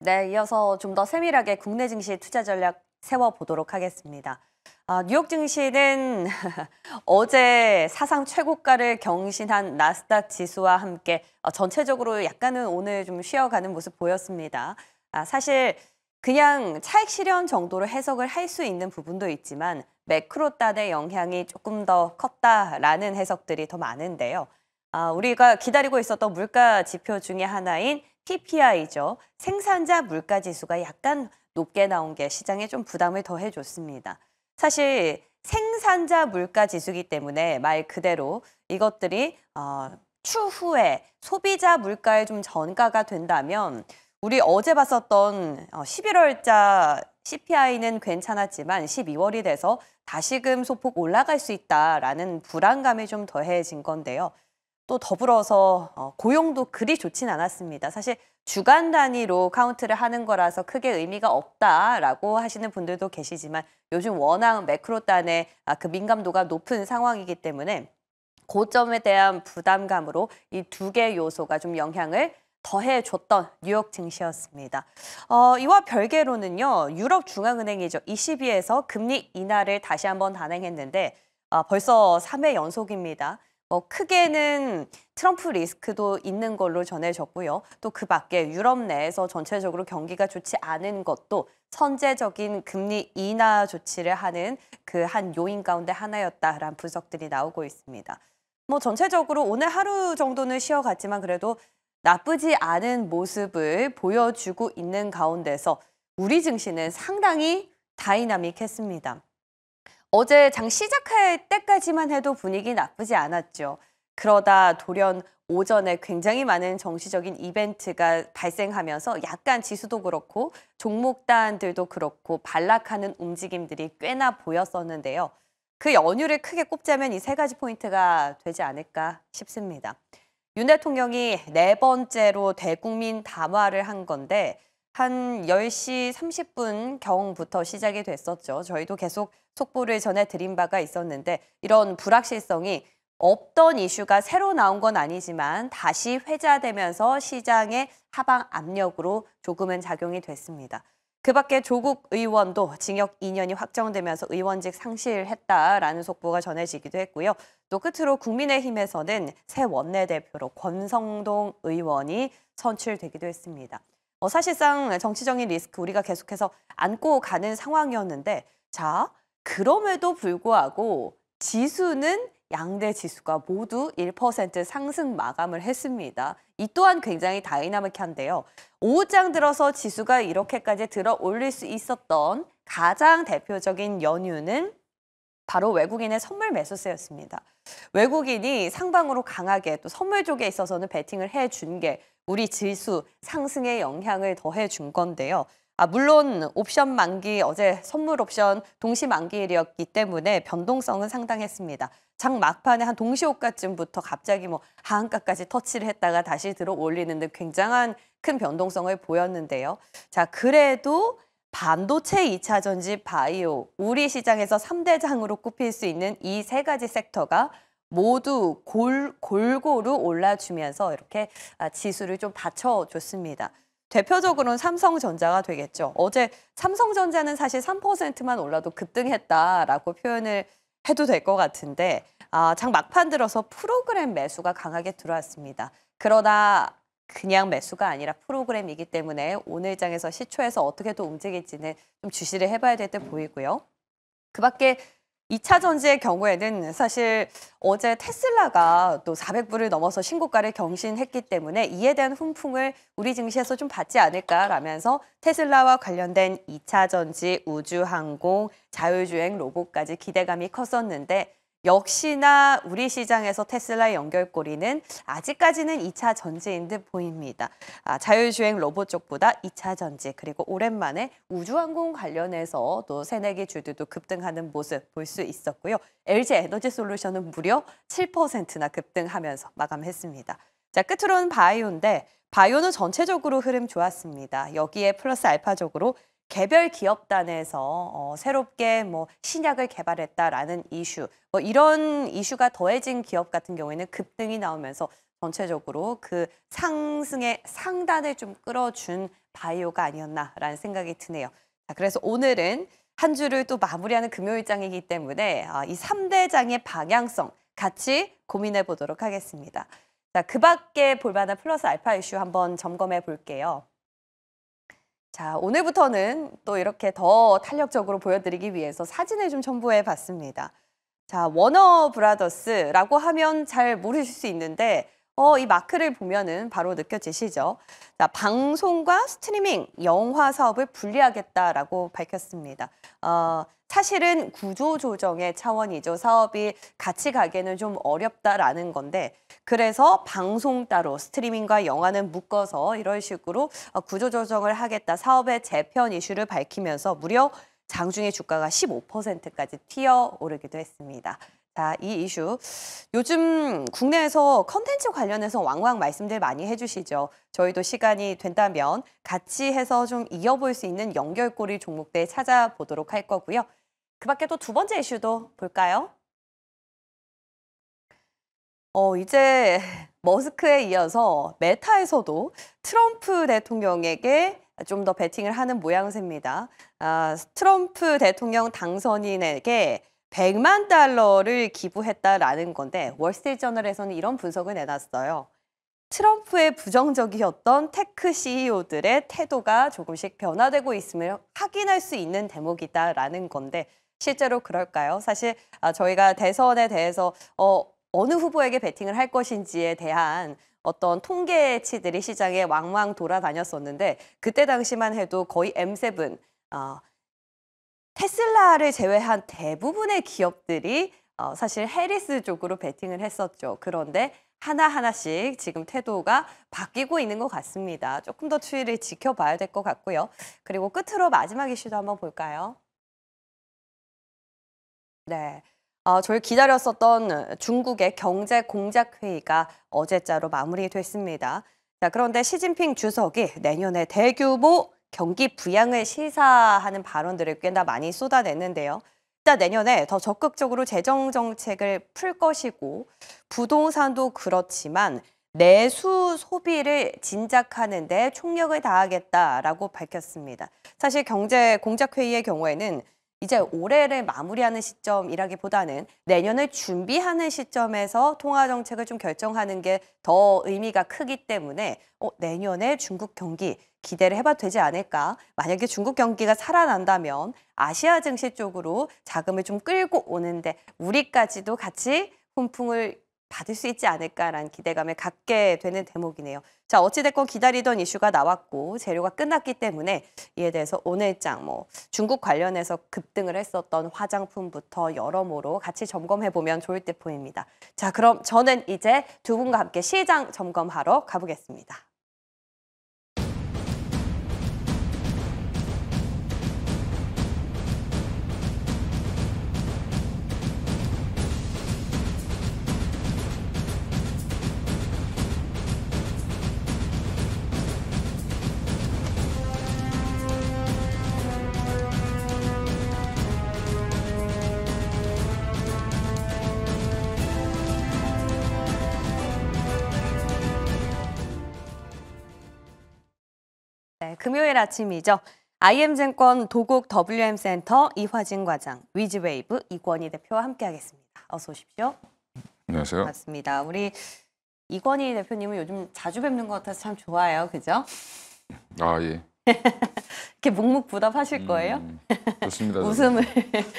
네, 이어서 좀 더 세밀하게 국내 증시 투자 전략 세워보도록 하겠습니다. 아, 뉴욕 증시는 어제 사상 최고가를 경신한 나스닥 지수와 함께 어, 전체적으로 약간은 오늘 좀 쉬어가는 모습 보였습니다. 아, 사실 그냥 차익 실현 정도로 해석을 할 수 있는 부분도 있지만 매크로 따의 영향이 조금 더 컸다라는 해석들이 더 많은데요. 아, 우리가 기다리고 있었던 물가 지표 중의 하나인 PPI죠. 생산자 물가 지수가 약간 높게 나온 게 시장에 좀 부담을 더해 줬습니다. 사실 생산자 물가 지수기 때문에 말 그대로 이것들이 어, 추후에 소비자 물가에 좀 전가가 된다면 우리 어제 봤었던 11월자 어, CPI는 괜찮았지만 12월이 돼서 다시금 소폭 올라갈 수 있다라는 불안감이 좀 더해진 건데요. 또 더불어서 어, 고용도 그리 좋진 않았습니다. 사실 주간 단위로 카운트를 하는 거라서 크게 의미가 없다라고 하시는 분들도 계시지만 요즘 워낙 매크로 단의 아, 그 민감도가 높은 상황이기 때문에 고점에 대한 부담감으로 이 두 개 요소가 좀 영향을 더해줬던 뉴욕 증시였습니다. 어, 이와 별개로는요, 유럽 중앙은행이죠. 22에서 금리 인하를 다시 한번 단행했는데 아, 벌써 3회 연속입니다. 어, 크게는 트럼프 리스크도 있는 걸로 전해졌고요. 또 그 밖에 유럽 내에서 전체적으로 경기가 좋지 않은 것도 선제적인 금리 인하 조치를 하는 그 한 요인 가운데 하나였다라는 분석들이 나오고 있습니다. 뭐 전체적으로 오늘 하루 정도는 쉬어갔지만 그래도 나쁘지 않은 모습을 보여주고 있는 가운데서 우리 증시는 상당히 다이나믹했습니다. 어제 장 시작할 때까지만 해도 분위기 나쁘지 않았죠. 그러다 돌연 오전에 굉장히 많은 정시적인 이벤트가 발생하면서 약간 지수도 그렇고 종목단들도 그렇고 반락하는 움직임들이 꽤나 보였었는데요. 그연휴를 크게 꼽자면 이 세 가지 포인트가 되지 않을까 싶습니다. 윤 대통령이 네 번째로 대국민 담화를 한 건데 한 10시 30분 경부터 시작이 됐었죠. 저희도 계속 속보를 전해드린 바가 있었는데 이런 불확실성이 없던 이슈가 새로 나온 건 아니지만 다시 회자되면서 시장의 하방 압력으로 조금은 작용이 됐습니다. 그 밖에 조국 의원도 징역 2년이 확정되면서 의원직 상실했다라는 속보가 전해지기도 했고요. 또 끝으로 국민의힘에서는 새 원내대표로 권성동 의원이 선출되기도 했습니다. 어, 사실상 정치적인 리스크 우리가 계속해서 안고 가는 상황이었는데 자 그럼에도 불구하고 지수는 양대 지수가 모두 1% 상승 마감을 했습니다. 이 또한 굉장히 다이나믹한데요. 오후장 들어서 지수가 이렇게까지 들어 올릴 수 있었던 가장 대표적인 연유는 바로 외국인의 선물 매수세였습니다. 외국인이 상방으로 강하게 또 선물 쪽에 있어서는 베팅을 해 준 게 우리 지수 상승에 영향을 더해 준 건데요. 아, 물론 옵션 만기 어제 선물 옵션 동시 만기일이었기 때문에 변동성은 상당했습니다. 장 막판에 한 동시 호가쯤부터 갑자기 뭐 하한가까지 터치를 했다가 다시 들어 올리는 등 굉장한 큰 변동성을 보였는데요. 자, 그래도 반도체 2차 전지 바이오, 우리 시장에서 3대장으로 꼽힐 수 있는 이 세 가지 섹터가 모두 골, 골고루 올라주면서 이렇게 아, 지수를 좀 받쳐줬습니다. 대표적으로는 삼성전자가 되겠죠. 어제 삼성전자는 사실 3%만 올라도 급등했다라고 표현을 해도 될 것 같은데 아, 장 막판 들어서 프로그램 매수가 강하게 들어왔습니다. 그러나 그냥 매수가 아니라 프로그램이기 때문에 오늘 장에서 시초에서 어떻게 또 움직일지는 좀 주시를 해봐야 될 듯 보이고요. 그 밖에 2차 전지의 경우에는 사실 어제 테슬라가 또 400불을 넘어서 신고가를 경신했기 때문에 이에 대한 훈풍을 우리 증시에서 좀 받지 않을까라면서 테슬라와 관련된 2차 전지, 우주항공, 자율주행 로봇까지 기대감이 컸었는데 역시나 우리 시장에서 테슬라의 연결고리는 아직까지는 2차 전지인 듯 보입니다. 아, 자율주행 로봇 쪽보다 2차 전지 그리고 오랜만에 우주항공 관련해서 또 새내기 주들도 급등하는 모습 볼 수 있었고요. LG 에너지 솔루션은 무려 7%나 급등하면서 마감했습니다. 자, 끝으로는 바이오인데 바이오는 전체적으로 흐름 좋았습니다. 여기에 플러스 알파적으로 개별 기업 단에서 어, 새롭게 뭐 신약을 개발했다라는 이슈, 뭐 이런 이슈가 더해진 기업 같은 경우에는 급등이 나오면서 전체적으로 그 상승의 상단을 좀 끌어준 바이오가 아니었나라는 생각이 드네요. 자, 그래서 오늘은 한 주를 또 마무리하는 금요일장이기 때문에 아, 이 3대 장의 방향성 같이 고민해 보도록 하겠습니다. 자, 그 밖에 볼만한 플러스 알파 이슈 한번 점검해 볼게요. 자, 오늘부터는 또 이렇게 더 탄력적으로 보여드리기 위해서 사진을 좀 첨부해 봤습니다. 자, 워너 브라더스라고 하면 잘 모르실 수 있는데 어, 이 마크를 보면은 바로 느껴지시죠? 자, 방송과 스트리밍, 영화 사업을 분리하겠다라고 밝혔습니다. 어, 사실은 구조조정의 차원이죠. 사업이 같이 가기에는 좀 어렵다라는 건데 그래서 방송 따로 스트리밍과 영화는 묶어서 이런 식으로 어, 구조조정을 하겠다 사업의 재편 이슈를 밝히면서 무려 장중의 주가가 15%까지 튀어오르기도 했습니다. 자, 이 이슈. 요즘 국내에서 컨텐츠 관련해서 왕왕 말씀들 많이 해주시죠. 저희도 시간이 된다면 같이 해서 좀 이어볼 수 있는 연결고리 종목들 찾아보도록 할 거고요. 그 밖에 또 두 번째 이슈도 볼까요? 어, 이제 머스크에 이어서 메타에서도 트럼프 대통령에게 좀 더 베팅을 하는 모양새입니다. 아, 트럼프 대통령 당선인에게 100만 달러를 기부했다라는 건데 월스트리트저널에서는 이런 분석을 내놨어요. 트럼프의 부정적이었던 테크 CEO들의 태도가 조금씩 변화되고 있음을 확인할 수 있는 대목이다라는 건데 실제로 그럴까요? 사실 아, 저희가 대선에 대해서 어, 어느 후보에게 베팅을 할 것인지에 대한 어떤 통계치들이 시장에 왕왕 돌아다녔었는데 그때 당시만 해도 거의 M7 어, 아, 테슬라를 제외한 대부분의 기업들이 어, 사실 해리스 쪽으로 베팅을 했었죠. 그런데 하나하나씩 지금 태도가 바뀌고 있는 것 같습니다. 조금 더 추이를 지켜봐야 될 것 같고요. 그리고 끝으로 마지막 이슈도 한번 볼까요? 네. 어, 저희 기다렸었던 중국의 경제 공작 회의가 어제자로 마무리됐습니다. 자, 그런데 시진핑 주석이 내년에 대규모 경기 부양을 시사하는 발언들을 꽤나 많이 쏟아냈는데요. 일단 내년에 더 적극적으로 재정 정책을 풀 것이고 부동산도 그렇지만 내수 소비를 진작하는 데 총력을 다하겠다라고 밝혔습니다. 사실 경제 공작 회의의 경우에는 이제 올해를 마무리하는 시점이라기보다는 내년을 준비하는 시점에서 통화 정책을 좀 결정하는 게 더 의미가 크기 때문에 어, 내년에 중국 경기 기대를 해봐도 되지 않을까? 만약에 중국 경기가 살아난다면 아시아 증시 쪽으로 자금을 좀 끌고 오는데 우리까지도 같이 훈풍을 받을 수 있지 않을까라는 기대감을 갖게 되는 대목이네요. 자 어찌됐건 기다리던 이슈가 나왔고 재료가 끝났기 때문에 이에 대해서 오늘장 뭐 중국 관련해서 급등을 했었던 화장품부터 여러모로 같이 점검해 보면 좋을 듯 보입니다. 자 그럼 저는 이제 두 분과 함께 시장 점검하러 가보겠습니다. 네, 금요일 아침이죠. IM증권 도곡 WM센터 이화진 과장, 위즈웨이브 이권희 대표와 함께하겠습니다. 어서 오십시오. 안녕하세요. 반갑습니다. 우리 이권희 대표님은 요즘 자주 뵙는 것 같아서 참 좋아요. 그죠? 아, 예. 이렇게 묵묵부답하실 음, 거예요? 좋습니다. 웃음을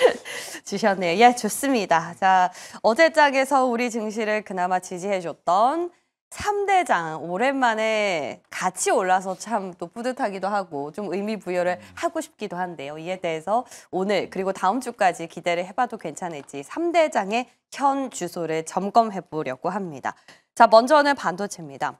주셨네요. 예, 좋습니다. 자, 어제 짝에서 우리 증시를 그나마 지지해줬던 3대장 오랜만에 같이 올라서 참 또 뿌듯하기도 하고 좀 의미 부여를 음. 하고 싶기도 한데요. 이에 대해서 오늘 그리고 다음 주까지 기대를 해봐도 괜찮을지 3대장의 현 주소를 점검해 보려고 합니다. 자 먼저는 반도체입니다.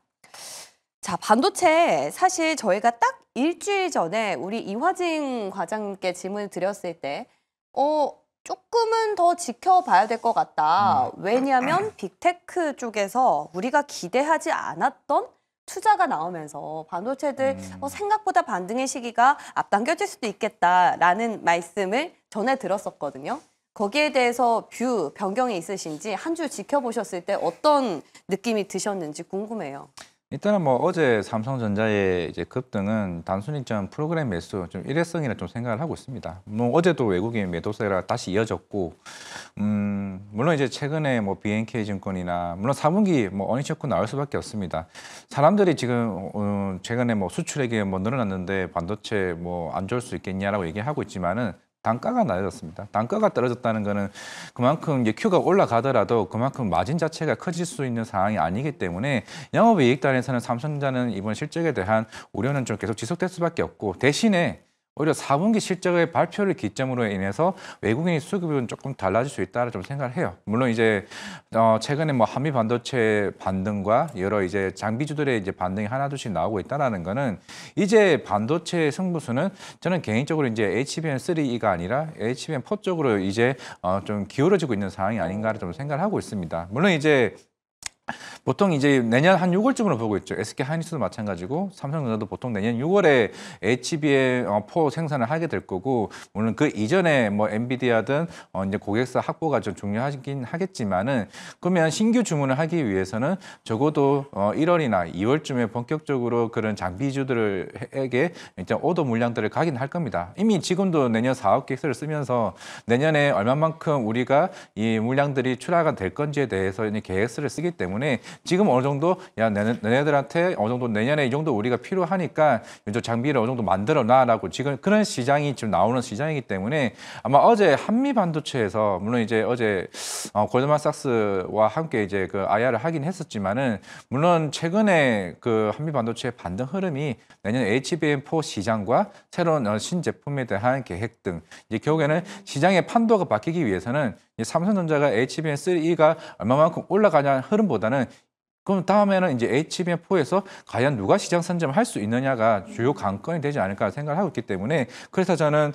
자 반도체 사실 저희가 딱 일주일 전에 우리 이화진 과장님께 질문을 드렸을 때 어, 조금은 더 지켜봐야 될 것 같다. 음. 왜냐하면 빅테크 쪽에서 우리가 기대하지 않았던 투자가 나오면서 반도체들 음. 어, 생각보다 반등의 시기가 앞당겨질 수도 있겠다라는 말씀을 전해 들었었거든요. 거기에 대해서 뷰 변경이 있으신지 한 주 지켜보셨을 때 어떤 느낌이 드셨는지 궁금해요. 일단은 뭐 어제 삼성전자의 이제 급등은 단순히 좀 프로그램 매수 좀 일회성이라 좀 생각을 하고 있습니다. 뭐 어제도 외국인 매도세가 다시 이어졌고, 음 물론 이제 최근에 뭐 BNK 증권이나 물론 4분기 뭐 어니셔크 나올 수밖에 없습니다. 사람들이 지금 어, 최근에 뭐 수출액이 뭐 늘어났는데 반도체 뭐 안 좋을 수 있겠냐라고 얘기하고 있지만은 단가가 낮아졌습니다. 단가가 떨어졌다는 것은 그만큼 이제 큐가 올라가더라도 그만큼 마진 자체가 커질 수 있는 상황이 아니기 때문에 영업이익단에서는 삼성전자는 이번 실적에 대한 우려는 좀 계속 지속될 수밖에 없고 대신에 오히려 4분기 실적의 발표를 기점으로 인해서 외국인의 수급은 조금 달라질 수 있다는 좀 생각을 해요. 물론 이제 어 최근에 뭐 한미 반도체 반등과 여러 이제 장비주들의 이제 반등이 하나둘씩 나오고 있다라는 거는 이제 반도체 승부수는 저는 개인적으로 이제 HBM3E가 아니라 HBM4 쪽으로 이제 어좀 기울어지고 있는 상황이 아닌가를 좀 생각을 하고 있습니다. 물론 이제 보통 이제 내년 한 6월쯤으로 보고 있죠. SK 하이닉스도 마찬가지고 삼성전자도 보통 내년 6월에 HBM4 어, 생산을 하게 될 거고 물론 그 이전에 뭐 엔비디아든 어 이제 고객사 확보가 좀 중요하긴 하겠지만은 그러면 신규 주문을 하기 위해서는 적어도 어 1월이나 2월쯤에 본격적으로 그런 장비주들에게 일단 오더 물량들을 가긴 할 겁니다. 이미 지금도 내년 사업 계획서를 쓰면서 내년에 얼마만큼 우리가 이 물량들이 출하가 될 건지에 대해서 계획서를 쓰기 때문에 때문에 지금 어느 정도 야 너네들한테 어느 정도 내년에 이 정도 우리가 필요하니까 유쪽 장비를 어느 정도 만들어 놔라고 지금 그런 시장이 지금 나오는 시장이기 때문에 아마 어제 한미 반도체에서 물론 이제 어제 어, 골드만삭스와 함께 이제 그 IR을 하긴 했었지만은 물론 최근에 그 한미 반도체의 반등 흐름이 내년 HBM4 시장과 새로운 어, 신제품에 대한 계획 등 이제 결국에는 시장의 판도가 바뀌기 위해서는 삼성전자가 HBM3가 얼마만큼 올라가냐 는 흐름보다는 그럼 다음에는 이제 HBM4에서 과연 누가 시장 선점을 할 수 있느냐가 주요 관건이 되지 않을까 생각을 하고 있기 때문에 그래서 저는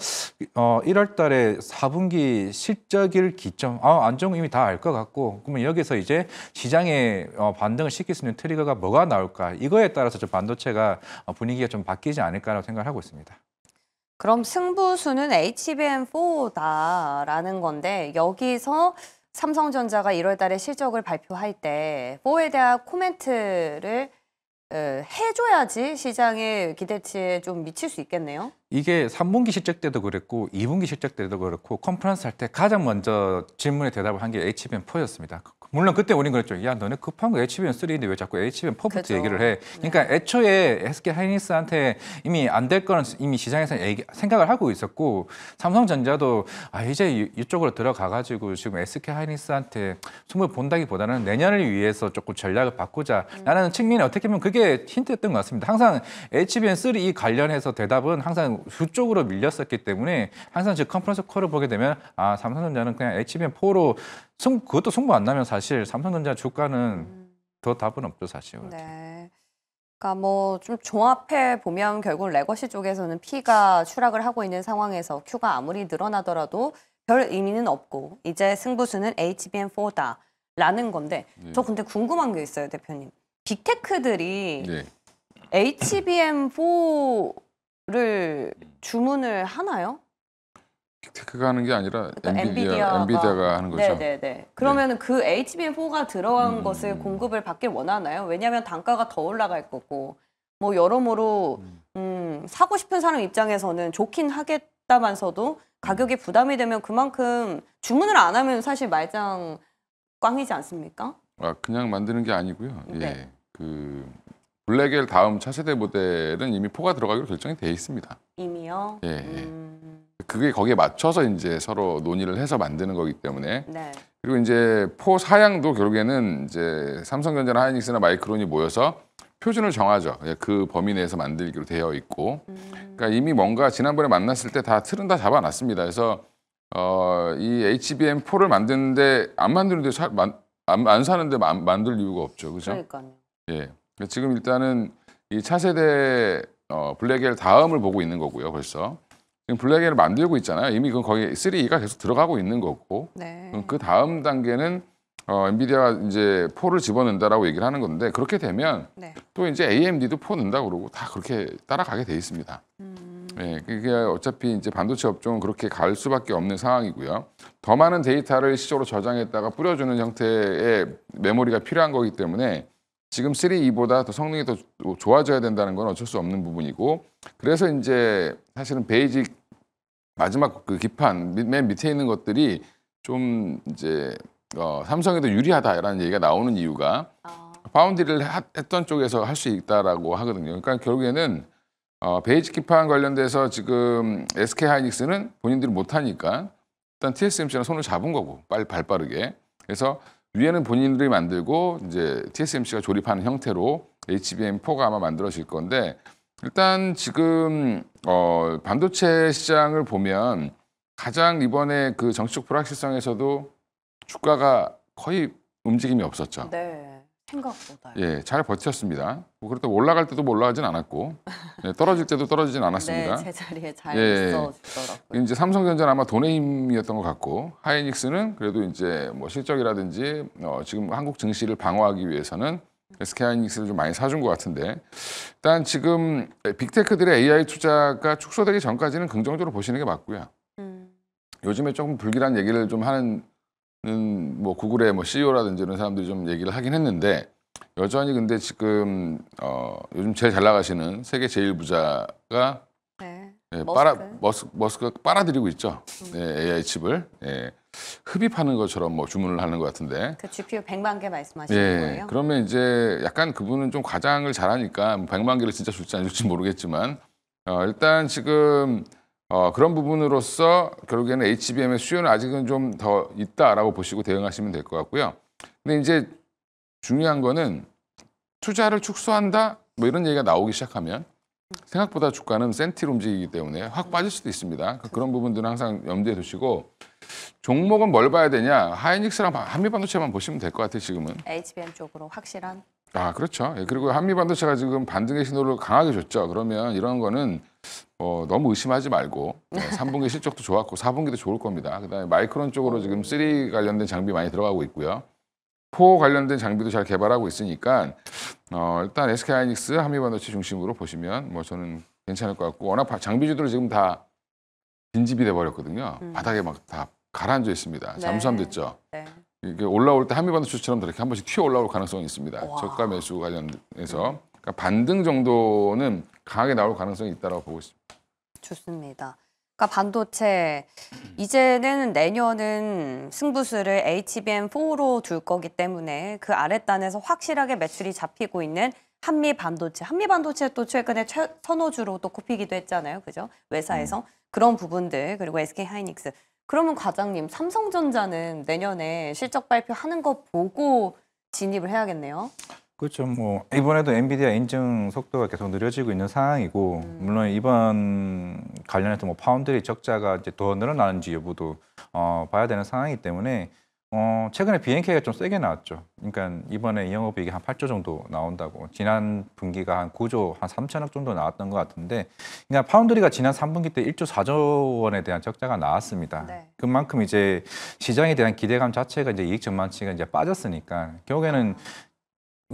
어 1월 달에 4분기 실적일 기점, 아, 안정은 이미 다 알 것 같고 그러면 여기서 이제 시장에 어, 반등을 시킬 수 있는 트리거가 뭐가 나올까 이거에 따라서 좀 반도체가 어, 분위기가 좀 바뀌지 않을까라고 생각을 하고 있습니다. 그럼 승부수는 HBM4다라는 건데 여기서 삼성전자가 1월 달에 실적을 발표할 때 4에 대한 코멘트를 어, 해줘야지 시장의 기대치에 좀 미칠 수 있겠네요. 이게 3분기 실적 때도 그랬고 2분기 실적 때도 그렇고 컨퍼런스 할 때 가장 먼저 질문에 대답을 한 게 HBM4였습니다. 물론 그때 우린 그랬죠. 야 너네 급한 거 HBM 3인데 왜 자꾸 HBM 4프트 그죠. 얘기를 해. 네. 그러니까 네. 애초에 SK 하이닉스한테 이미 안 될 거는 이미 시장에서 얘기, 생각을 하고 있었고 삼성전자도 아 이제 이쪽으로 들어가가지고 지금 SK 하이닉스한테 숨을 본다기보다는 내년을 위해서 조금 전략을 바꾸자. 음. 라는 음. 측면이 어떻게 보면 그게 힌트였던 것 같습니다. 항상 HBM 3 관련해서 대답은 항상 그쪽으로 밀렸었기 때문에 항상 지금 컨퍼런스 콜을 보게 되면 아 삼성전자는 그냥 HBM 4로 성, 그것도 승부 안 나면 사실 삼성전자 주가는 음. 더 답은 없죠 사실. 네. 그러니까 뭐 좀 종합해 보면 결국 레거시 쪽에서는 P가 추락을 하고 있는 상황에서 Q가 아무리 늘어나더라도 별 의미는 없고 이제 승부수는 HBM4다라는 건데 네. 저 근데 궁금한 게 있어요 대표님. 빅테크들이 네. HBM4를 주문을 하나요? 테크가 하는 게 아니라 그러니까 엔비디아, 엔비디아 가 하는 거죠. 네네네. 그러면 네. 그 HBM4가 들어간 음. 것을 공급을 받길 원하나요? 왜냐하면 단가가 더 올라갈 거고 뭐 여러모로 음. 음, 사고 싶은 사람 입장에서는 좋긴 하겠다만서도 가격이 음. 부담이 되면 그만큼 주문을 안 하면 사실 말장 꽝이지 않습니까? 아 그냥 만드는 게 아니고요. 예. 네. 예. 그 블랙엘 다음 차세대 모델은 이미 포가 들어가기로 결정이 돼 있습니다. 이미요? 예. 예. 음. 그게 거기에 맞춰서 이제 서로 논의를 해서 만드는 거기 때문에 네. 그리고 이제 포 사양도 결국에는 이제 삼성전자나 하이닉스나 마이크론이 모여서 표준을 정하죠. 그러니까 그 범위 내에서 만들기로 되어 있고, 음. 그러니까 이미 뭔가 지난번에 만났을 때 다 틀은 다 잡아놨습니다. 그래서 어, 이 HBM4를 만드는데 안 만드는데 사, 만, 안, 안 사는데 만, 만들 이유가 없죠, 그죠? 그러니까요. 예, 그러니까 지금 일단은 이 차세대 어, 블랙엘 다음을 보고 있는 거고요, 벌써. 지금 블랙를 만들고 있잖아요. 이미 그 거기 3가 계속 들어가고 있는 거고 네. 그 다음 단계는 어, 엔비디아가 이제 4를 집어넣는다라고 얘기를 하는 건데 그렇게 되면 네. 또 이제 AMD도 4 넣는다 그러고 다 그렇게 따라가게 돼 있습니다. 음. 네, 그게 어차피 이제 반도체 업종은 그렇게 갈 수밖에 없는 상황이고요. 더 많은 데이터를 시적으로 저장했다가 뿌려주는 형태의 메모리가 필요한 거기 때문에 지금 시리 2보다 더 성능이 더 좋아져야 된다는 건 어쩔 수 없는 부분이고 그래서 이제 사실은 베이직 마지막 그 기판 맨 밑에 있는 것들이 좀 이제 어, 삼성에도 유리하다라는 얘기가 나오는 이유가 어. 파운드리를 하, 했던 쪽에서 할 수 있다라고 하거든요. 그러니까 결국에는 어, 베이직 기판 관련돼서 지금 SK 하이닉스는 본인들이 못하니까 일단 TSMC랑 손을 잡은 거고 빨리 발빠르게 그래서 위에는 본인들이 만들고 이제 TSMC가 조립하는 형태로 HBM4가 아마 만들어질 건데 일단 지금 어 반도체 시장을 보면 가장 이번에 그 정치적 불확실성에서도 주가가 거의 움직임이 없었죠. 네. 생각보다요. 예, 잘 버텼습니다. 뭐 그렇다고 올라갈 때도 뭐 올라가진 않았고 예, 떨어질 때도 떨어지진 않았습니다. 네, 제자리에 잘 예, 있어지더라고요. 이제 삼성전자는 아마 돈의 힘이었던 것 같고 하이닉스는 그래도 이제 뭐 실적이라든지 어, 지금 한국 증시를 방어하기 위해서는 SK 하이닉스를 좀 많이 사준 것 같은데 일단 지금 빅테크들의 AI 투자가 축소되기 전까지는 긍정적으로 보시는 게 맞고요. 음. 요즘에 조금 불길한 얘기를 좀 하는 뭐 구글의 뭐 CEO라든지 이런 사람들이 좀 얘기를 하긴 했는데 여전히 근데 지금 어 요즘 제일 잘 나가시는 세계 제일 부자가 네. 예, 머스크. 빨아 머스, 머스크가 빨아들이고 있죠. 음. 예, AI 칩을 예, 흡입하는 것처럼 뭐 주문을 하는 것 같은데. 그 GPU 100만 개 말씀하시는 예, 거예요? 그러면 이제 약간 그분은 좀 과장을 잘하니까 100만 뭐 개를 진짜 줄지 안 줄지 모르겠지만 어, 일단 지금 어, 그런 부분으로서 결국에는 HBM의 수요는 아직은 좀 더 있다라고 보시고 대응하시면 될 것 같고요. 근데 이제 중요한 거는 투자를 축소한다 뭐 이런 얘기가 나오기 시작하면 생각보다 주가는 센티 움직이기 때문에 확 빠질 수도 있습니다. 그러니까 그런 부분들은 항상 염두에 두시고 종목은 뭘 봐야 되냐? 하이닉스랑 한미반도체만 보시면 될 것 같아요, 지금은. HBM 쪽으로 확실한. 아, 그렇죠. 예, 그리고 한미반도체가 지금 반등의 신호를 강하게 줬죠. 그러면 이런 거는 어, 너무 의심하지 말고 네, 3분기 실적도 좋았고 4분기도 좋을 겁니다. 그다음에 마이크론 쪽으로 지금 3 관련된 장비 많이 들어가고 있고요. 4 관련된 장비도 잘 개발하고 있으니까 어, 일단 SK 하이닉스, 한미반도체 중심으로 보시면 뭐 저는 괜찮을 것 같고 워낙 장비주들 지금 다 빈집이 돼 버렸거든요. 음. 바닥에 막 다 가라앉아 있습니다. 네. 잠수함됐죠. 네. 이게 올라올 때 한미반도체처럼 이렇게 한 번씩 튀어 올라올 가능성이 있습니다. 와. 저가 매수 관련해서 그러니까 반등 정도는 강하게 나올 가능성이 있다고 보고 있습니다. 좋습니다. 그러니까 반도체 이제는 내년은 승부수를 HBM4로 둘 거기 때문에 그 아랫단에서 확실하게 매출이 잡히고 있는 한미 반도체. 한미 반도체 또 최근에 최, 선호주로 또 꼽히기도 했잖아요. 그죠? 외사에서 음. 그런 부분들 그리고 SK 하이닉스. 그러면 과장님 삼성전자는 내년에 실적 발표하는 거 보고 진입을 해야겠네요. 그렇죠. 뭐 이번에도 엔비디아 인증 속도가 계속 느려지고 있는 상황이고 음. 물론 이번 관련해서 뭐 파운드리 적자가 이제 더 늘어나는지 여부도 어, 봐야 되는 상황이기 때문에 어, 최근에 BNK가 좀 세게 나왔죠. 그러니까 이번에 영업이익이 한 8조 정도 나온다고. 지난 분기가 한 9조, 한 3천억 정도 나왔던 것 같은데, 그냥 파운드리가 지난 3분기 때 1조 4조 원에 대한 적자가 나왔습니다. 네. 그만큼 이제 시장에 대한 기대감 자체가 이제 이익 전망치가 이제 빠졌으니까 결국에는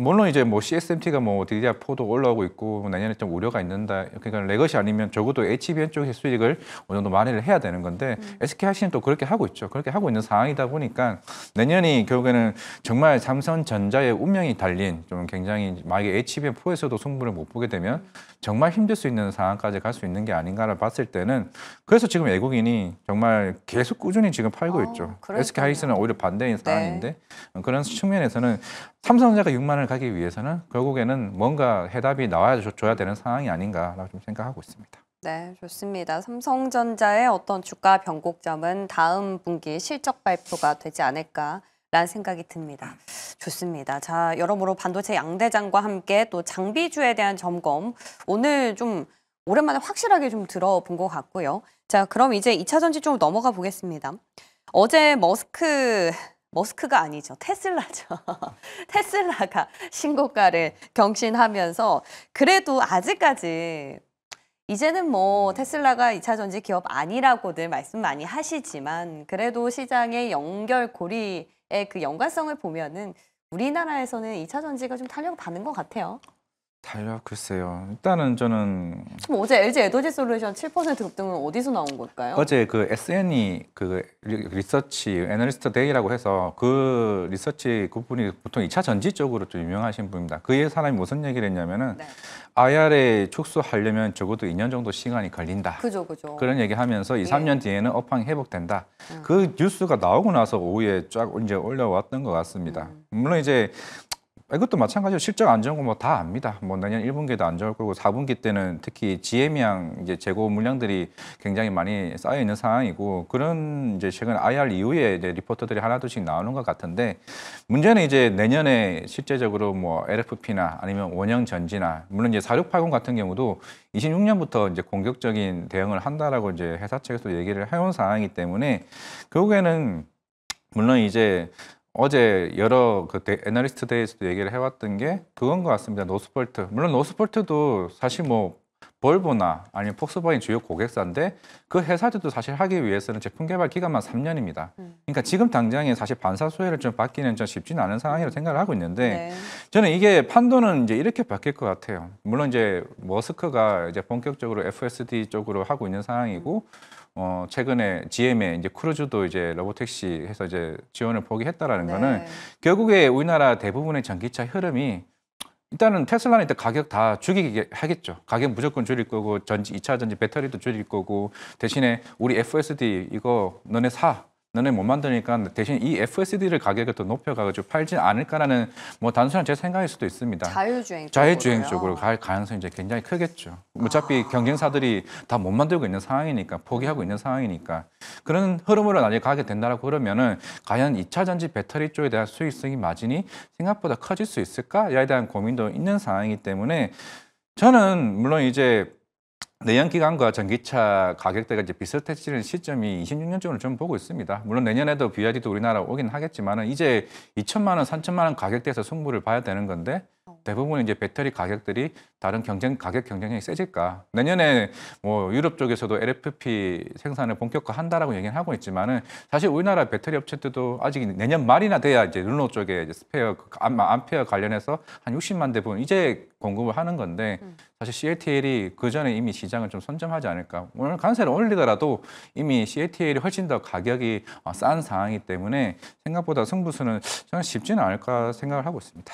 물론 이제 뭐 CSMT가 뭐 DDR4도 올라오고 있고 내년에 좀 우려가 있는다. 그러니까 레거시 아니면 적어도 HBM 쪽의 수익을 어느 정도 마련을 해야 되는 건데 음. SK 하시는 또 그렇게 하고 있죠. 그렇게 하고 있는 상황이다 보니까 내년이 결국에는 정말 삼성전자의 운명이 달린 좀 굉장히 만약에 HBM4에서도 승부를 못 보게 되면 정말 힘들 수 있는 상황까지 갈 수 있는 게 아닌가를 봤을 때는 그래서 지금 외국인이 정말 계속 꾸준히 지금 팔고 아, 있죠. 그렇군요. SK 하이스는 오히려 반대인 네. 상황인데 네. 그런 측면에서는 삼성전자가 6만을 가기 위해서는 결국에는 뭔가 해답이 나와야 줘야 되는 상황이 아닌가라고 좀 생각하고 있습니다. 네, 좋습니다. 삼성전자의 어떤 주가 변곡점은 다음 분기 실적 발표가 되지 않을까 라는 생각이 듭니다. 좋습니다. 자, 여러모로 반도체 양대장과 함께 또 장비주에 대한 점검 오늘 좀 오랜만에 확실하게 좀 들어본 것 같고요. 자, 그럼 이제 2차 전지 좀 넘어가 보겠습니다. 어제 머스크 머스크가 아니죠. 테슬라죠. 테슬라가 신고가를 경신하면서 그래도 아직까지 이제는 뭐 테슬라가 2차 전지 기업 아니라고들 말씀 많이 하시지만 그래도 시장의 연결고리의 그 연관성을 보면은 우리나라에서는 2차 전지가 좀 탄력을 받는 것 같아요. 달력 글쎄요. 일단은 저는 어제 LG 에너지 솔루션 7% 급등은 어디서 나온 걸까요? 어제 그 SN이 e 그 리- 서치 애널리스트 데이라고 해서 그 리서치 그분이 보통 2차 전지 쪽으로 좀 유명하신 분입니다. 그 사람이 무슨 얘기를 했냐면은 네. i r 에 축소하려면 적어도 2년 정도 시간이 걸린다. 그죠, 그죠. 그런 얘기 하면서 2, 3년 예. 뒤에는 업황이 회복된다. 음. 그 뉴스가 나오고 나서 오후에 쫙 이제 올라왔던 것 같습니다. 음. 물론 이제 이것도 마찬가지로 실적 안 좋은 거 뭐 다 압니다. 뭐 내년 1분기도 안 좋을 거고 4분기 때는 특히 GM양 이제 재고 물량들이 굉장히 많이 쌓여 있는 상황이고 그런 이제 최근 IR 이후에 이제 리포터들이 하나둘씩 나오는 것 같은데 문제는 이제 내년에 실제적으로 뭐 LFP나 아니면 원형 전지나 물론 이제 4680 같은 경우도 26년부터 이제 공격적인 대응을 한다라고 이제 회사 측에서 도 얘기를 해온 상황이기 때문에 결국에는 물론 이제 어제 여러 그 데, 애널리스트 데이에서도 얘기를 해왔던 게 그건 것 같습니다. 노스폴트. 물론 노스폴트도 사실 뭐 볼보나 아니면 폭스바겐 주요 고객사인데 그 회사들도 사실 하기 위해서는 제품 개발 기간만 3년입니다. 음. 그러니까 지금 당장에 사실 반사 수혜를 좀 받기는 좀 쉽지는 않은 상황이라고 생각을 하고 있는데 네. 저는 이게 판도는 이제 이렇게 바뀔 것 같아요. 물론 이제 머스크가 이제 본격적으로 FSD 쪽으로 하고 있는 상황이고 음. 어, 최근에 GM의 이제 크루즈도 이제 로보택시 에서 이제 지원을 포기했다라는 네. 거는 결국에 우리나라 대부분의 전기차 흐름이 일단은 테슬라는 일단 가격 다 죽이게 하겠죠. 가격 무조건 줄일 거고 전지 이차 전지 배터리도 줄일 거고 대신에 우리 FSD 이거 너네 사 너네 못 만드니까 대신 이 FSD를 가격을 더 높여가지고 팔지 않을까라는 뭐 단순한 제 생각일 수도 있습니다. 자율주행 쪽으로 자율주행 쪽으로 갈 가능성이 이제 굉장히 크겠죠. 아. 어차피 아... 경쟁사들이 다 못 만들고 있는 상황이니까 포기하고 있는 상황이니까 그런 흐름으로 나중에 가게 된다라고 그러면은 과연 2차 전지 배터리 쪽에 대한 수익성이 마진이 생각보다 커질 수 있을까에 대한 고민도 있는 상황이기 때문에 저는 물론 이제 내연기관과 전기차 가격대가 이제 비슷해지는 시점이 26년쯤으로 좀 보고 있습니다. 물론 내년에도 BYD도 우리나라 오긴 하겠지만 이제 2천만 원, 3천만 원 가격대에서 승부를 봐야 되는 건데 대부분 이제 배터리 가격들이 다른 경쟁 가격 경쟁력이 세질까. 내년에 뭐 유럽 쪽에서도 LFP 생산을 본격화한다라고 얘기는 하고 있지만은 사실 우리나라 배터리 업체들도 아직 내년 말이나 돼야 이제 르노 쪽에 이제 스페어 그 암페어 관련해서 한 60만 대분 이제 공급을 하는 건데 음. 사실 CATL이 그 전에 이미 시장을 좀 선점하지 않을까. 오늘 간세를 올리더라도 이미 CATL이 훨씬 더 가격이 어, 싼 상황이기 때문에 생각보다 승부수는 저는 쉽지는 않을까 생각을 하고 있습니다.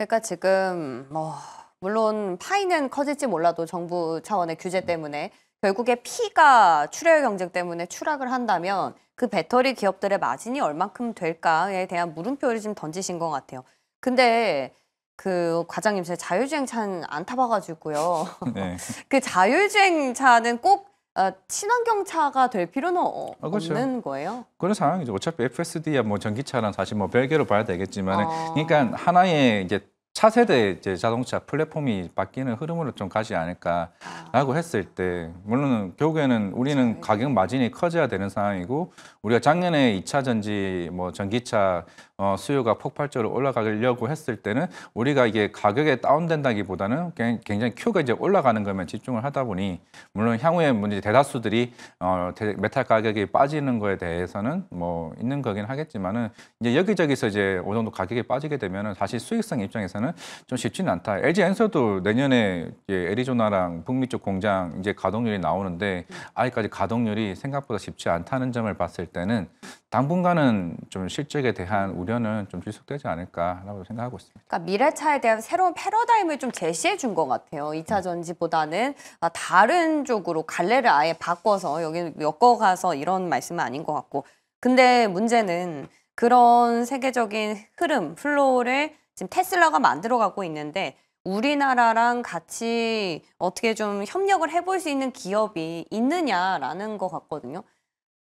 그러니까 지금 뭐 물론 파이는 커질지 몰라도 정부 차원의 규제 음. 때문에 결국에 피가 출혈 경쟁 때문에 추락을 한다면 그 배터리 기업들의 마진이 얼만큼 될까에 대한 물음표를 지 던지신 것 같아요. 근데 그 과장님 제가 자율주행 차는 안 타봐가지고요. 네. 그 자율주행 차는 꼭 어, 친환경 차가 될 필요는 어, 아, 그렇죠. 없는 거예요? 그런 상황이죠. 어차피 FSD야 뭐 전기차랑 사실 뭐 별개로 봐야 되겠지만, 아... 어. 그러니까 하나의 이제 차세대 이제 자동차 플랫폼이 바뀌는 흐름으로 좀 가지 않을까라고 아. 했을 때 물론 결국에는 우리는 가격 마진이 커져야 되는 상황이고 우리가 작년에 2차 전지 뭐 전기차 어, 수요가 폭발적으로 올라가려고 했을 때는 우리가 이게 가격에 다운된다기보다는 굉장히 큐가 이제 올라가는 것만 집중을 하다 보니 물론 향후에 문제 대다수들이 어, 메탈 가격이 빠지는 거에 대해서는 뭐 있는 거긴 하겠지만은 이제 여기저기서 이제 어느 정도 가격이 빠지게 되면은 다시 수익성 입장에서는 좀 쉽지는 않다. LG 엔서도 내년에 이제 애리조나랑 북미 쪽 공장 이제 가동률이 나오는데 아직까지 가동률이 생각보다 쉽지 않다는 점을 봤을 때는 당분간은 좀 실적에 대한 우려 우려는 좀 지속되지 않을까라고 생각하고 있습니다. 그러니까 미래차에 대한 새로운 패러다임을 좀 제시해 준 것 같아요. 2차 음. 전지보다는 아, 다른 쪽으로 갈래를 아예 바꿔서 여기 엮어가서 이런 말씀은 아닌 것 같고 근데 문제는 그런 세계적인 흐름, 플로우를 지금 테슬라가 만들어가고 있는데 우리나라랑 같이 어떻게 좀 협력을 해볼 수 있는 기업이 있느냐라는 것 같거든요.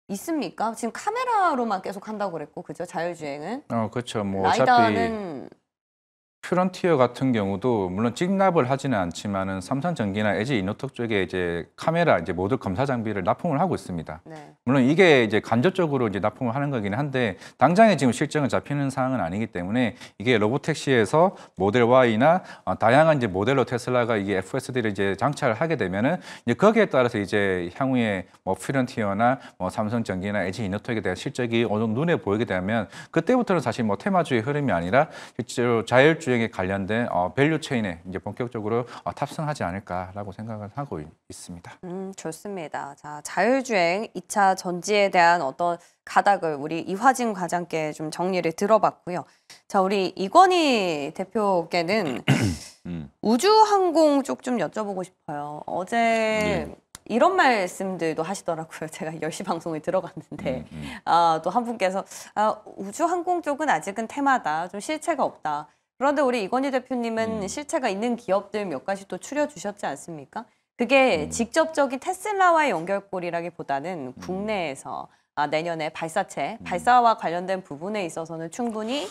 있습니까? 지금 카메라로만 계속 한다고 그랬고 그죠? 자율주행은 어 그렇죠. 뭐 라이다는 퓨런티어 같은 경우도 물론 찍납을 하지는 않지만삼성전기나 LG 이노톡 쪽에 이제 카메라 이제 모듈 검사 장비를 납품을 하고 있습니다. 네. 물론 이게 이제 간접적으로 이제 납품을 하는 거긴 한데 당장에 지금 실적은 잡히는 상황은 아니기 때문에 이게 로보택시에서 모델 Y나 어, 다양한 이제 모델로 테슬라가 이게 FSD를 이제 장착을 하게 되면은 이제 거기에 따라서 이제 향후에 뭐 퓨런티어나 뭐 삼성전기나 LG 이노톡에 대한 실적이 어느 정도 눈에 보이게 되면 그때부터는 사실 뭐 테마주의 흐름이 아니라 실제로 자율주행 경쟁에 관련된 어, 밸류 체인에 이제 본격적으로 어, 탑승하지 않을까라고 생각을 하고 있습니다. 음, 좋습니다. 자, 자율주행 2차 전지에 대한 어떤 가닥을 우리 이화진 과장께 좀 정리를 들어봤고요. 자, 우리 이건희 대표께는 음. 우주항공 쪽 좀 여쭤보고 싶어요. 어제 네. 이런 말씀들도 하시더라고요. 제가 10시 방송에 들어갔는데 음, 음. 아, 또한 분께서 아, 우주항공 쪽은 아직은 테마다 좀 실체가 없다. 그런데 우리 이건희 대표님은 음. 실체가 있는 기업들 몇 가지 또 추려주셨지 않습니까? 그게 음. 직접적인 테슬라와의 연결고리라기보다는 음. 국내에서 아, 내년에 발사체, 음. 발사와 관련된 부분에 있어서는 충분히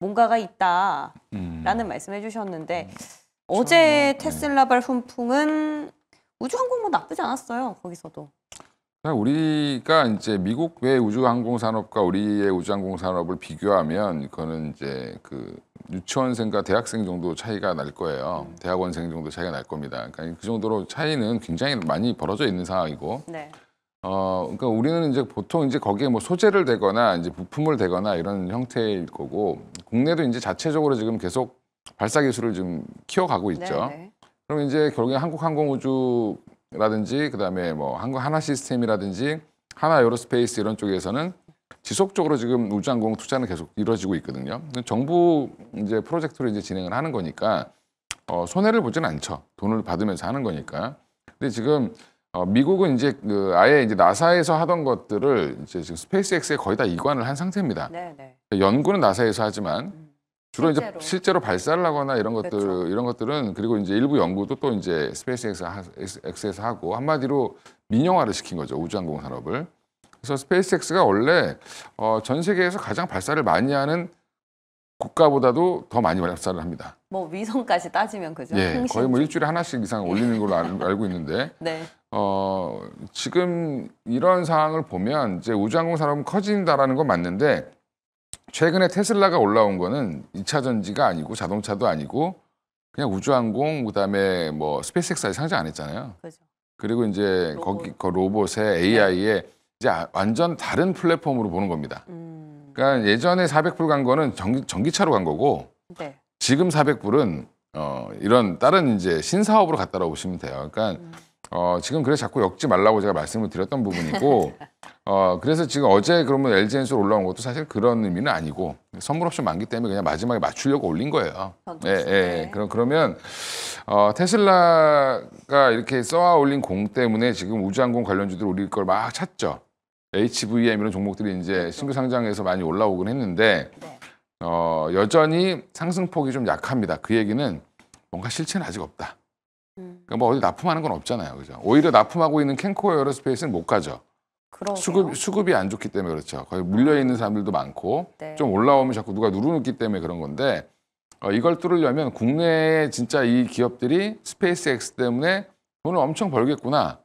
뭔가가 있다라는 음. 말씀해 주셨는데 어제 뭐, 테슬라발 훈풍은 우주항공도 나쁘지 않았어요. 거기서도. 그러니까 우리가 이제 미국 외 우주항공 산업과 우리의 우주항공 산업을 비교하면 그거는 이제 그 유치원생과 대학생 정도 차이가 날 거예요. 음. 대학원생 정도 차이가 날 겁니다. 그러니까 그 정도로 차이는 굉장히 많이 벌어져 있는 상황이고. 네. 어, 그러니까 우리는 이제 보통 이제 거기에 뭐 소재를 대거나 이제 부품을 대거나 이런 형태일 거고 국내도 이제 자체적으로 지금 계속 발사 기술을 지금 키워가고 있죠. 네네. 네. 그럼 이제 결국에 한국항공우주라든지 그다음에 뭐 한국 하나 시스템이라든지 하나 에어로스페이스 이런 쪽에서는 지속적으로 지금 우주항공 투자는 계속 이루어지고 있거든요. 정부 이제 프로젝트로 이제 진행을 하는 거니까 어, 손해를 보지는 않죠. 돈을 받으면서 하는 거니까. 근데 지금 어, 미국은 이제 그 아예 이제 나사에서 하던 것들을 이제 지금 스페이스X에 거의 다 이관을 한 상태입니다. 네네. 네. 연구는 나사에서 하지만 음. 주로 실제로. 이제 실제로 발사를 하거나 이런 것들 그렇죠. 이런 것들은 그리고 이제 일부 연구도 또 이제 스페이스X에서 하고 한마디로 민영화를 시킨 거죠 우주항공 산업을. 그래서 스페이스X가 원래 어, 전 세계에서 가장 발사를 많이 하는 국가보다도 더 많이 발사를 합니다. 뭐 위성까지 따지면 그죠? 예, 거의 뭐 일주일에 하나씩 이상 올리는 걸로 알, 고 있는데 네. 어, 지금 이런 상황을 보면 이제 우주항공 산업은 커진다는건 맞는데 최근에 테슬라가 올라온 거는 2차 전지가 아니고 자동차도 아니고 그냥 우주항공 그다음에 뭐 스페이스X까지 상장 안 했잖아요. 그죠. 그리고 이제 로봇. 거기 그 로봇에 AI에 네. 이제 아, 완전 다른 플랫폼으로 보는 겁니다. 음. 그러니까 예전에 400불 간 거는 전기, 전기 차로간 거고 네. 지금 400불은 어, 이런 다른 이제 신사업으로 갔다라고 보시면 돼요. 그러니까 음. 어, 지금 그래 자꾸 엮지 말라고 제가 말씀을 드렸던 부분이고 어, 그래서 지금 어제 그러면 LG 엔솔 올라온 것도 사실 그런 의미는 아니고 선물 옵션 많기 때문에 그냥 마지막에 맞추려고 올린 거예요. 예, 예. 네. 그럼 그러면 어, 테슬라가 이렇게 써와 올린 공 때문에 지금 우주항공 관련주들 올릴 걸막 찾죠. HVM 이런 종목들이 이제 그렇죠. 신규 상장에서 많이 올라오긴 했는데 네. 어, 여전히 상승폭이 좀 약합니다. 그 얘기는 뭔가 실체는 아직 없다. 음. 그러니까 뭐 어디 납품하는 건 없잖아요. 그죠? 오히려 납품하고 있는 캔코 에어로스페이스는 못 가죠. 그러게요. 수급, 수급이 안 좋기 때문에 그렇죠. 거의 물려있는 음. 사람들도 많고 네. 좀 올라오면 자꾸 누가 누르기 때문에 그런 건데 어, 이걸 뚫으려면 국내에 진짜 이 기업들이 스페이스X 때문에 돈을 엄청 벌겠구나.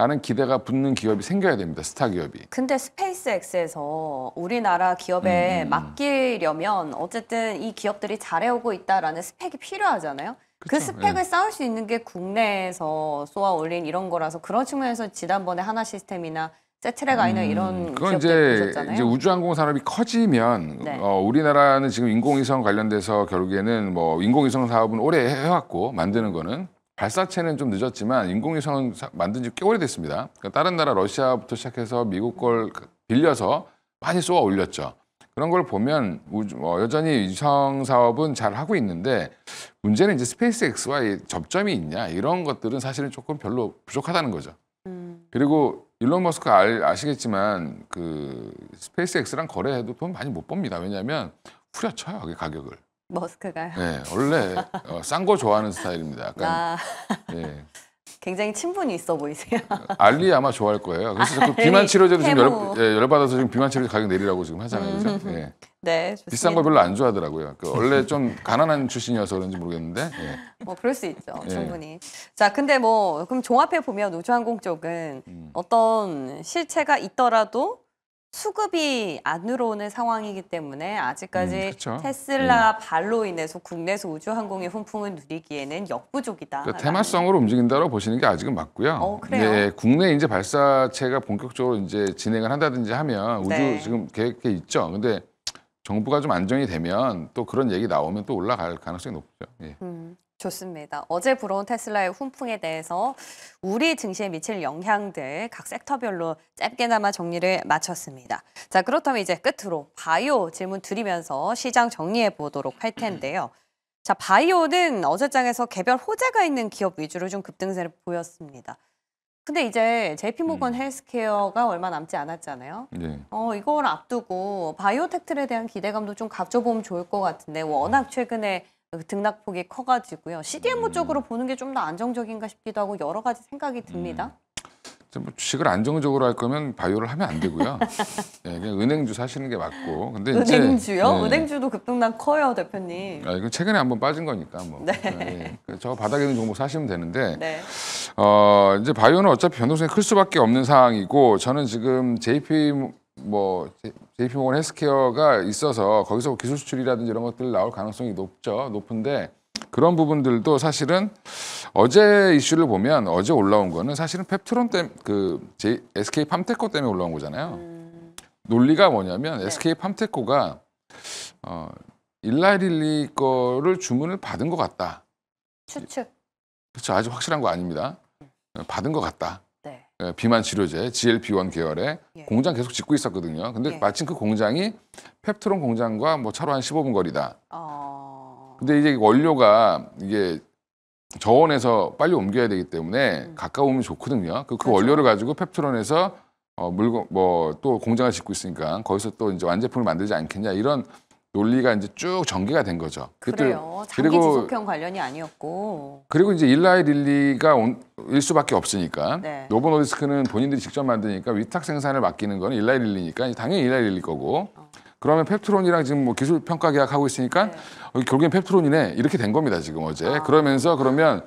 라는 기대가 붙는 기업이 생겨야 됩니다. 스타 기업이. 근데 스페이스X에서 우리나라 기업에 음, 음. 맡기려면 어쨌든 이 기업들이 잘해오고 있다라는 스펙이 필요하잖아요. 그 그쵸, 그 스펙을 예. 쌓을 수 있는 게 국내에서 쏘아 올린 이런 거라서 그런 측면에서 지난번에 하나 시스템이나 세트랙 아이나 음, 이런 그건 이제, 보셨잖아요. 이제 우주항공 산업이 커지면 네. 어, 우리나라는 지금 인공위성 관련돼서 결국에는 뭐 인공위성 사업은 오래 해왔고 만드는 거는 발사체는 좀 늦었지만 인공위성 은 만든 지 꽤 오래됐습니다. 그러니까 다른 나라 러시아부터 시작해서 미국 걸 그, 빌려서 많이 쏘아 올렸죠. 그런 걸 보면 우주, 어, 여전히 위성 사업은 잘 하고 있는데 문제는 이제 스페이스X와의 접점이 있냐 이런 것들은 사실은 조금 별로 부족하다는 거죠. 음. 그리고 일론 머스크 알, 아시겠지만 그 스페이스X랑 거래해도 돈 많이 못봅니다 왜냐하면 후려쳐요 가격을. 머스크가요. 네, 원래 어, 싼거 좋아하는 스타일입니다. 약간 아, 예. 굉장히 친분이 있어 보이세요. 어, 알리 아마 좋아할 거예요. 그래서 자꾸 비만 치료제를 지금 열, 예, 열받아서 지금 비만 치료제 가격 내리라고 지금 하잖아요. 그죠? 음. 예. 네, 비싼 걸 별로 안 좋아하더라고요. 그 원래 좀 가난한 출신이어서 그런지 모르겠는데 예. 뭐 그럴 수 있죠, 예. 충분히. 자, 근데 뭐 그럼 종합해 보면 우주항공 쪽은 음. 어떤 실체가 있더라도 수급이 안 들어오는 상황이기 때문에 아직까지 음, 그쵸. 테슬라 음. 발로 인해서 국내에서 우주항공의 훈풍을 누리기에는 역부족이다. 그러니까 테마성으로 움직인다고 보시는 게 아직은 맞고요. 어, 네, 국내 이제 발사체가 본격적으로 이제 진행을 한다든지 하면 우주 네. 지금 계획에 있죠. 근데 정부가 좀 안정이 되면 또 그런 얘기 나오면 또 올라갈 가능성이 높죠. 예. 음. 좋습니다. 어제 불어온 테슬라의 훈풍에 대해서 우리 증시에 미칠 영향들 각 섹터별로 짧게나마 정리를 마쳤습니다. 자 그렇다면 이제 끝으로 바이오 질문 드리면서 시장 정리해 보도록 할 텐데요. 자 바이오는 어제장에서 개별 호재가 있는 기업 위주로 좀 급등세를 보였습니다. 근데 이제 JP모건 음. 헬스케어가 얼마 남지 않았잖아요. 네. 어 이걸 앞두고 바이오텍들에 대한 기대감도 좀 가져보면 좋을 것 같은데 워낙 음. 최근에 등락폭이 커가지고요. CDMO 음. 쪽으로 보는 게 좀 더 안정적인가 싶기도 하고 여러 가지 생각이 듭니다. 음. 뭐 주식을 안정적으로 할 거면 바이오를 하면 안 되고요. 네, 그냥 은행주 사시는 게 맞고. 근데 은행주요? 네. 은행주도 급등락 커요, 대표님. 아, 이건 최근에 한 번 빠진 거니까 뭐. 네. 네. 아, 예. 그 저 바닥에 있는 종목 사시면 되는데. 네. 어, 이제 바이오는 어차피 변동성이 클 수밖에 없는 상황이고 저는 지금 JP 뭐 JP모건 헬스케어가 있어서 거기서 기술 수출이라든지 이런 것들 나올 가능성이 높죠. 높은데 그런 부분들도 사실은 어제 이슈를 보면 어제 올라온 거는 사실은 펩트론 땜그 SK 팜테코 때문에 올라온 거잖아요. 음... 논리가 뭐냐면 네. SK 팜테코가 어, 일라릴리 이 거를 주문을 받은 것 같다. 추측. 그렇죠. 아주 확실한 거 아닙니다. 어, 받은 것 같다. 예, 비만 치료제 GLP-1 계열의 예. 공장 계속 짓고 있었거든요. 근데 예. 마침 그 공장이 펩트론 공장과 뭐 차로 한 15분 거리다. 어... 근데 이제 원료가 이게 저온에서 빨리 옮겨야 되기 때문에 음. 가까우면 좋거든요. 그, 그 그렇죠. 원료를 가지고 펩트론에서 어, 물건 뭐또 공장을 짓고 있으니까 거기서 또 이제 완제품을 만들지 않겠냐 이런 논리가 이제 쭉 전개가 된 거죠. 그때요 그리고, 지속형 관련이 아니었고. 그리고 이제 일라이 릴리가 온, 일 수밖에 없으니까 네. 노보노디스크는 본인들이 직접 만드니까 위탁 생산을 맡기는 건 일라이 릴리니까 당연히 일라이 릴리 거고. 어. 그러면 펩트론이랑 지금 뭐 기술 평가 계약 하고 있으니까 네. 어, 결국엔 펩트론이네 이렇게 된 겁니다 지금 어제. 아. 그러면서 그러면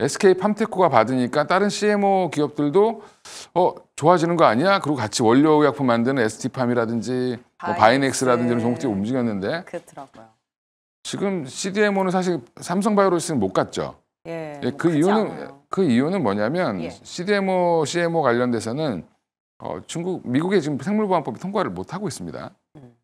SK 팜테코가 받으니까 다른 CMO 기업들도 어 좋아지는 거 아니야? 그리고 같이 원료 의약품 만드는 ST팜이라든지 뭐 바이넥스라든지 이런 종목들이 움직였는데 그렇더라고요. 지금 CDMO는 사실 삼성바이오로스는 못 갔죠. 예, 예그 이유는 않아요. 그 이유는 뭐냐면 예. CDMO, CMO 관련돼서는 어, 중국, 미국의 지금 생물보안법이 통과를 못 하고 있습니다. 음.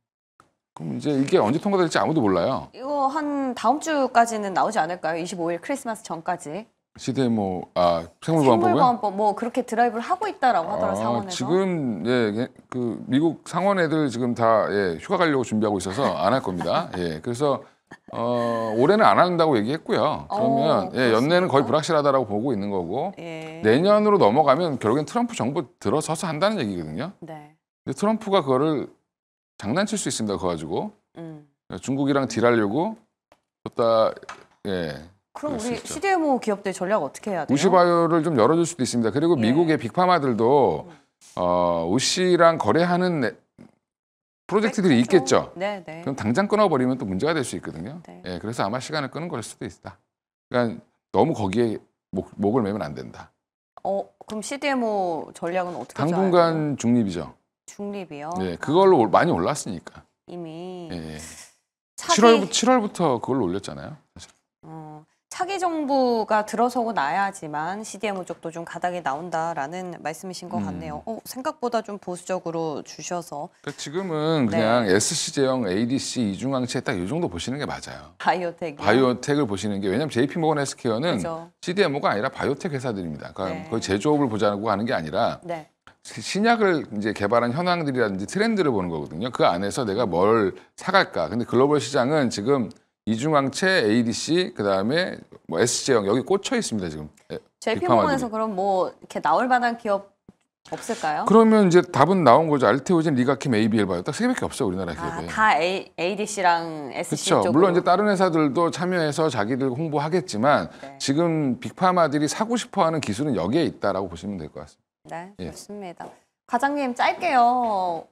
그럼 이제 이게 언제 통과될지 아무도 몰라요. 이거 한 다음 주까지는 나오지 않을까요? 25일 크리스마스 전까지. 시대 뭐아 생물보안법은 뭐 그렇게 드라이브를 하고 있다라고 하더라 아, 상원에서 지금 예그 예, 미국 상원 애들 지금 다 예, 휴가 가려고 준비하고 있어서 안 할 겁니다 예 그래서 어 올해는 안 한다고 얘기했고요 어, 그러면 오, 예 연내는 거의 불확실하다라고 보고 있는 거고 예. 내년으로 넘어가면 결국엔 트럼프 정부 들어서서 한다는 얘기거든요 네. 근데 트럼프가 그거를 장난칠 수 있습니다 그거 가지고 음. 중국이랑 딜하려고 줬다 예 그럼 우리 CDMO 기업들 전략 어떻게 해야 돼요? 우시바이오를 좀 열어줄 수도 있습니다. 그리고 예. 미국의 빅파마들도 어, 우시랑 거래하는 프로젝트들이 네, 그렇죠. 있겠죠. 네, 네. 그럼 당장 끊어버리면 또 문제가 될 수 있거든요. 네. 예, 그래서 아마 시간을 끄는 걸 수도 있다. 그러니까 너무 거기에 목, 목을 매면 안 된다. 어, 그럼 CDMO 전략은 어떻게 하요 당분간 중립이죠. 중립이요? 예, 그걸로 아. 많이 올랐으니까. 이미. 예, 예. 차기... 7월, 7월부터 그걸로 올렸잖아요. 사실. 어, 차기 정부가 들어서고 나야지만 CDM 쪽도 좀 가닥이 나온다라는 말씀이신 것 음. 같네요. 어, 생각보다 좀 보수적으로 주셔서. 그러니까 지금은 네. 그냥 네. SC제형, ADC, 이중항체 딱 이 정도 보시는 게 맞아요. 바이오텍. 바이오텍을 보시는 게 왜냐하면 JP모건 헬스케어는 그렇죠. CDMO가 아니라 바이오텍 회사들입니다. 그러니까 네. 거의 제조업을 보자고 하는 게 아니라 네. 신약을 이제 개발한 현황들이라든지 트렌드를 보는 거거든요. 그 안에서 내가 뭘 사갈까. 근데 글로벌 시장은 지금 이중항체, ADC, 그다음에 뭐 SJ형 여기 꽂혀 있습니다 지금. JP모건에서 예, 그럼 뭐 이렇게 나올 만한 기업 없을까요? 그러면 이제 답은 나온 거죠. 알테오젠, 리가킴, ABL 바이오 딱세 개밖에 없어요 우리나라 아, 기업에. 아, 다 A, ADC랑 SC 그렇죠. 물론 이제 다른 회사들도 참여해서 자기들 홍보하겠지만 네. 지금 빅파마들이 사고 싶어하는 기술은 여기에 있다라고 보시면 될 것 같습니다. 네, 예. 좋습니다. 과장님 짧게요.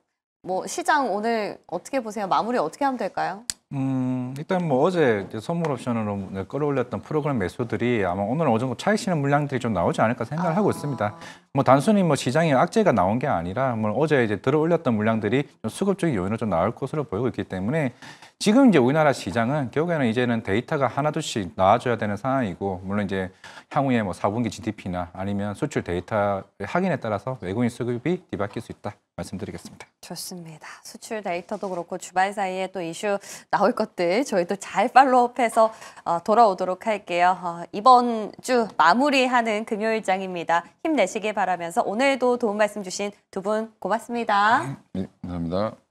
뭐 시장 오늘 어떻게 보세요? 마무리 어떻게 하면 될까요? 음, 일단 뭐 어제 선물 옵션으로 네, 끌어올렸던 프로그램 매수들이 아마 오늘 오전 정도 차익시는 물량들이 좀 나오지 않을까 생각을 아. 하고 있습니다. 아. 뭐 단순히 뭐 시장에 악재가 나온 게 아니라 뭐 어제 이제 들어올렸던 물량들이 수급적인 요인으로 좀 나올 것으로 보이고 있기 때문에 지금 이제 우리나라 시장은 결국에는 이제는 데이터가 하나둘씩 나와줘야 되는 상황이고 물론 이제 향후에 뭐 4분기 GDP나 아니면 수출 데이터 확인에 따라서 외국인 수급이 뒤바뀔 수 있다 말씀드리겠습니다. 좋습니다. 수출 데이터도 그렇고 주말 사이에 또 이슈 나올 것들 저희도 잘 팔로우해서 어, 돌아오도록 할게요. 어, 이번 주 마무리하는 금요일장입니다. 힘내시길 바라면서 오늘도 도움 말씀 주신 두 분 고맙습니다. 네, 감사합니다.